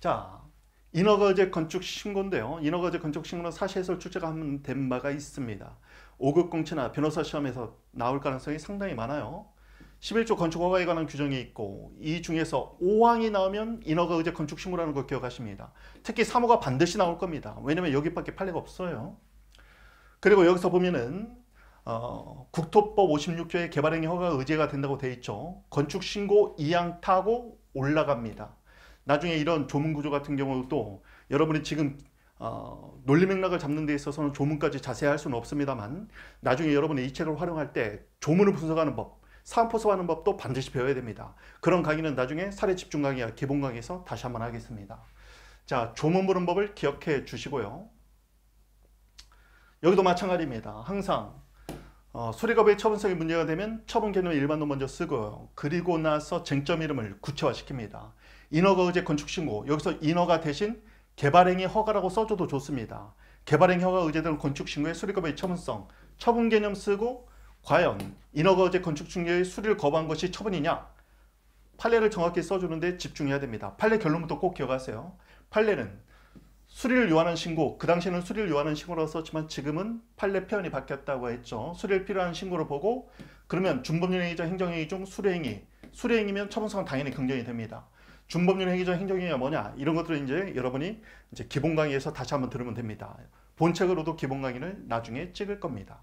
자, 인허가제 건축 신고인데요. 인허가제 건축 신고는 사실에서 출제가 된 바가 있습니다. 5급 공채나 변호사 시험에서 나올 가능성이 상당히 많아요. 11조 건축허가에 관한 규정이 있고 이 중에서 5항이 나오면 인허가 의제 건축 신고라는 걸 기억하십니다. 특히 3호가 반드시 나올 겁니다. 왜냐면 여기밖에 판례가 없어요. 그리고 여기서 보면은 어, 국토법 5 6조의 개발행위 허가 의제가 된다고 돼 있죠. 건축 신고 이양 타고 올라갑니다. 나중에 이런 조문 구조 같은 경우도 여러분이 지금 어, 논리 맥락을 잡는 데 있어서는 조문까지 자세히 할 수는 없습니다만 나중에 여러분이 이 책을 활용할 때 조문을 분석하는 법, 사안포섭하는 법도 반드시 배워야 됩니다. 그런 강의는 나중에 사례 집중 강의와 기본 강의에서 다시 한번 하겠습니다. 자, 조문 보는 법을 기억해 주시고요. 여기도 마찬가지입니다. 항상 어, 수리거부의 처분성이 문제가 되면 처분 개념을일반으로 먼저 쓰고 그리고 나서 쟁점 이름을 구체화시킵니다. 인허가의제 건축신고 여기서 인허가 대신 개발행위 허가라고 써줘도 좋습니다. 개발행위 허가 의제되는 건축신고의 수리거의 처분성 처분 개념 쓰고 과연 인허가의제 건축신고의 수리를 거부한 것이 처분이냐 판례를 정확히 써주는데 집중해야 됩니다. 판례 결론부터 꼭 기억하세요. 판례는 수리를 요하는 신고, 그 당시에는 수리를 요하는 신고라고 썼지만 지금은 판례 표현이 바뀌었다고 했죠. 수리를 필요한 신고를 보고 그러면 중법률행위자 행정행위 중 수리행위, 수리행위면 처분성은 당연히 긍정이 됩니다. 중법률행위자 행정행위가 뭐냐 이런 것들을 이제 여러분이 이제 기본 강의에서 다시 한번 들으면 됩니다. 본책으로도 기본 강의를 나중에 찍을 겁니다.